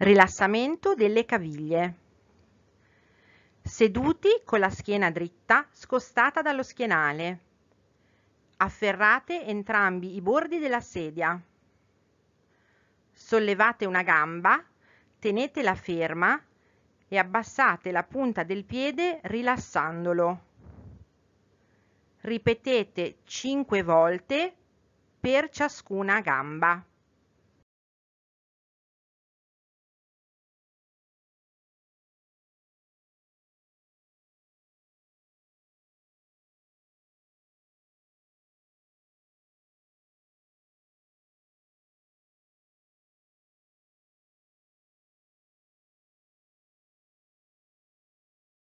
Rilassamento delle caviglie. Seduti con la schiena dritta, scostata dallo schienale. Afferrate entrambi i bordi della sedia. Sollevate una gamba, tenetela ferma e abbassate la punta del piede rilassandolo. Ripetete 5 volte per ciascuna gamba.